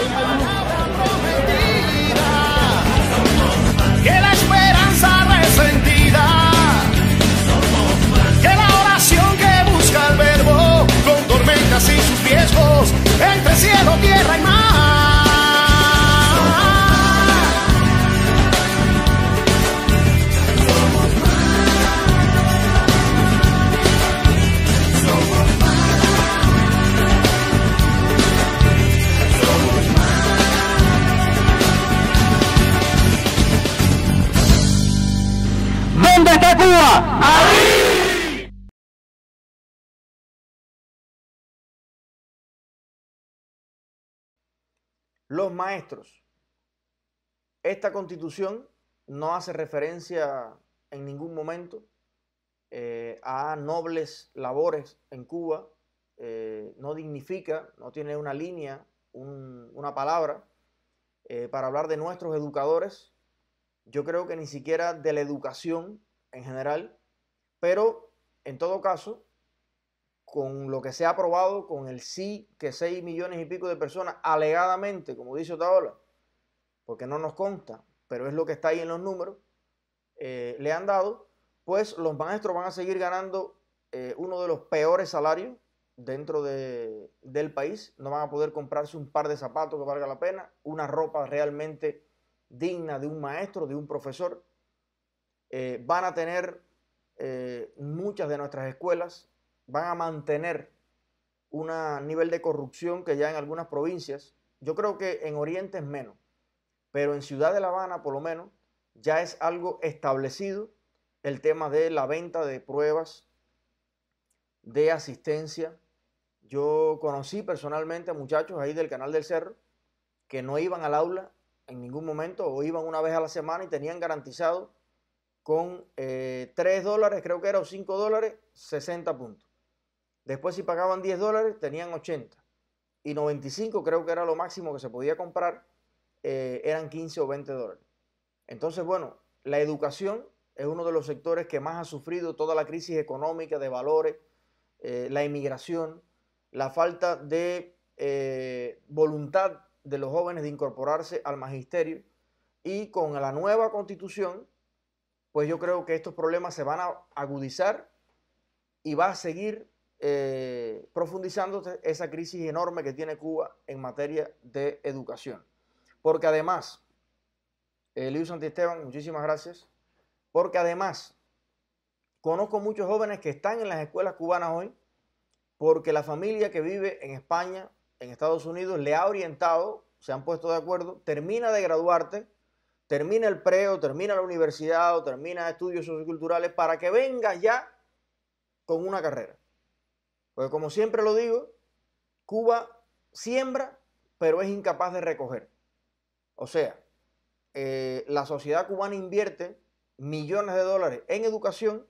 Thank you. Los maestros. Esta constitución no hace referencia en ningún momento eh, a nobles labores en Cuba, eh, no dignifica, no tiene una línea, una palabra eh, para hablar de nuestros educadores. Yo creo que ni siquiera de la educación en general, pero en todo caso con lo que se ha aprobado, con el sí que 6 millones y pico de personas, alegadamente, como dice Otaola, porque no nos consta, pero es lo que está ahí en los números, eh, le han dado, pues los maestros van a seguir ganando eh, uno de los peores salarios dentro del país. No van a poder comprarse un par de zapatos que valga la pena, una ropa realmente digna de un maestro, de un profesor. Eh, van a tener muchas de nuestras escuelas van a mantener un nivel de corrupción que ya en algunas provincias, yo creo que en Oriente es menos, pero en Ciudad de La Habana por lo menos ya es algo establecido el tema de la venta de pruebas de asistencia. Yo conocí personalmente a muchachos ahí del Canal del Cerro que no iban al aula en ningún momento o iban una vez a la semana y tenían garantizado con 3 eh, dólares, creo que era, o 5 dólares, 60 puntos. Después si pagaban 10 dólares tenían 80. Y 95 creo que era lo máximo que se podía comprar, eh, eran 15 o 20 dólares. Entonces, bueno, la educación es uno de los sectores que más ha sufrido toda la crisis económica de valores, eh, la inmigración, la falta de eh, voluntad de los jóvenes de incorporarse al magisterio y con la nueva constitución, pues yo creo que estos problemas se van a agudizar y va a seguir eh, profundizando esa crisis enorme que tiene Cuba en materia de educación. Porque además, eh, Luis Santisteban, muchísimas gracias, porque además conozco muchos jóvenes que están en las escuelas cubanas hoy porque la familia que vive en España, en Estados Unidos, le ha orientado, se han puesto de acuerdo, termina de graduarte, termina el preo, termina la universidad o termina estudios socioculturales para que vengas ya con una carrera. Porque como siempre lo digo, Cuba siembra, pero es incapaz de recoger. O sea, eh, la sociedad cubana invierte millones de dólares en educación,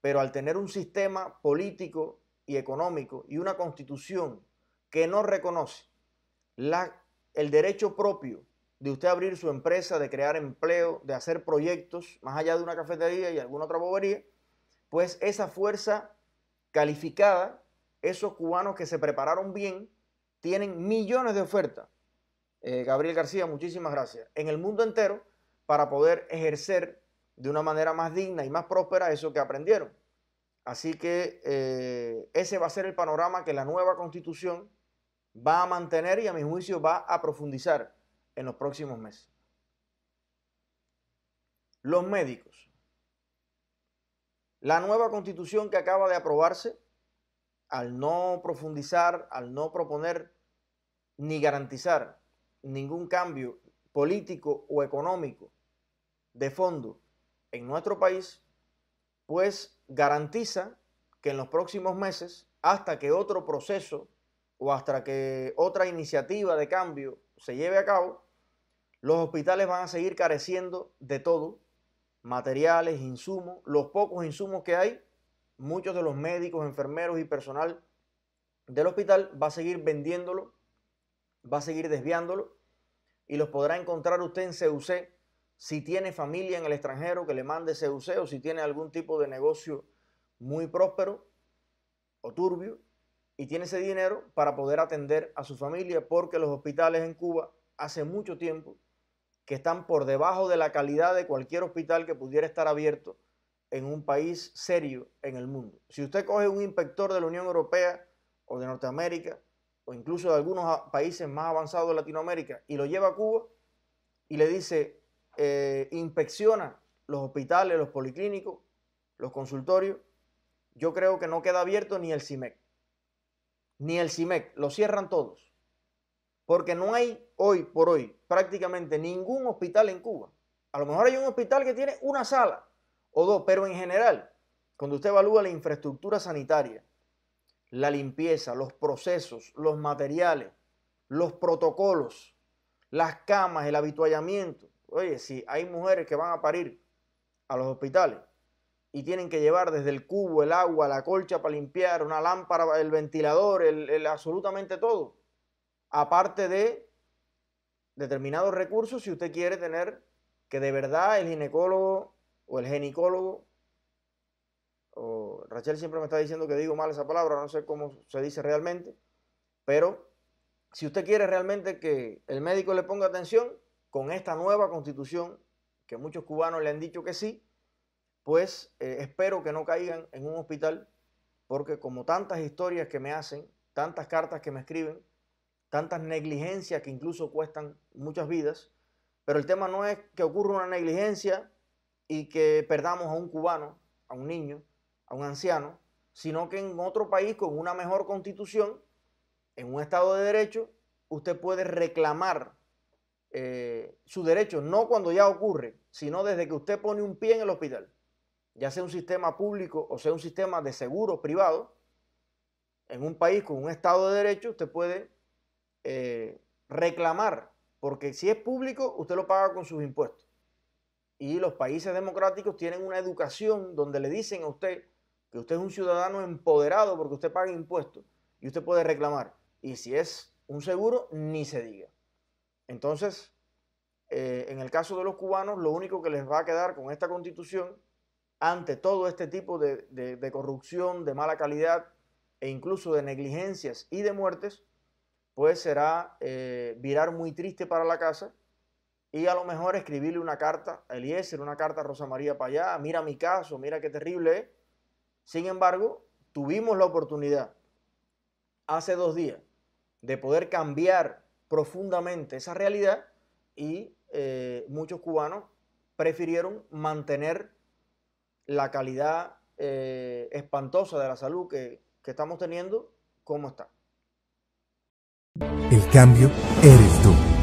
pero al tener un sistema político y económico y una constitución que no reconoce el derecho propio de usted abrir su empresa, de crear empleo, de hacer proyectos, más allá de una cafetería y alguna otra bobería, pues esa fuerza calificada esos cubanos que se prepararon bien tienen millones de ofertas. Eh, Gabriel García, muchísimas gracias. En el mundo entero para poder ejercer de una manera más digna y más próspera eso que aprendieron. Así que eh, ese va a ser el panorama que la nueva constitución va a mantener y a mi juicio va a profundizar en los próximos meses. Los médicos. La nueva constitución que acaba de aprobarse al no profundizar, al no proponer ni garantizar ningún cambio político o económico de fondo en nuestro país, pues garantiza que en los próximos meses, hasta que otro proceso o hasta que otra iniciativa de cambio se lleve a cabo, los hospitales van a seguir careciendo de todo, materiales, insumos, los pocos insumos que hay muchos de los médicos, enfermeros y personal del hospital va a seguir vendiéndolo, va a seguir desviándolo y los podrá encontrar usted en CUC si tiene familia en el extranjero que le mande CUC o si tiene algún tipo de negocio muy próspero o turbio y tiene ese dinero para poder atender a su familia porque los hospitales en Cuba hace mucho tiempo que están por debajo de la calidad de cualquier hospital que pudiera estar abierto en un país serio en el mundo. Si usted coge un inspector de la Unión Europea o de Norteamérica o incluso de algunos países más avanzados de Latinoamérica y lo lleva a Cuba y le dice, eh, inspecciona los hospitales, los policlínicos, los consultorios, yo creo que no queda abierto ni el CIMEC, ni el CIMEC, lo cierran todos, porque no hay hoy por hoy prácticamente ningún hospital en Cuba. A lo mejor hay un hospital que tiene una sala, o dos, pero en general, cuando usted evalúa la infraestructura sanitaria, la limpieza, los procesos, los materiales, los protocolos, las camas, el habituallamiento. Oye, si hay mujeres que van a parir a los hospitales y tienen que llevar desde el cubo, el agua, la colcha para limpiar, una lámpara, el ventilador, absolutamente todo, aparte de determinados recursos, si usted quiere tener que de verdad el ginecólogo o el ginecólogo o Rachel siempre me está diciendo que digo mal esa palabra, no sé cómo se dice realmente, pero si usted quiere realmente que el médico le ponga atención con esta nueva constitución, que muchos cubanos le han dicho que sí, pues eh, espero que no caigan en un hospital, porque como tantas historias que me hacen, tantas cartas que me escriben, tantas negligencias que incluso cuestan muchas vidas, pero el tema no es que ocurra una negligencia y que perdamos a un cubano, a un niño, a un anciano, sino que en otro país con una mejor constitución, en un Estado de Derecho, usted puede reclamar eh, su derecho, no cuando ya ocurre, sino desde que usted pone un pie en el hospital, ya sea un sistema público o sea un sistema de seguro privado, en un país con un Estado de Derecho, usted puede eh, reclamar, porque si es público, usted lo paga con sus impuestos. Y los países democráticos tienen una educación donde le dicen a usted que usted es un ciudadano empoderado porque usted paga impuestos y usted puede reclamar. Y si es un seguro, ni se diga. Entonces, eh, en el caso de los cubanos, lo único que les va a quedar con esta constitución, ante todo este tipo de, corrupción, de mala calidad e incluso de negligencias y de muertes, pues será eh, virar muy triste para la casa y a lo mejor escribirle una carta a Eliezer, una carta a Rosa María para allá, mira mi caso, mira qué terrible es. Sin embargo, tuvimos la oportunidad hace dos días de poder cambiar profundamente esa realidad y eh, muchos cubanos prefirieron mantener la calidad eh, espantosa de la salud que, que estamos teniendo como está. El cambio eres tú.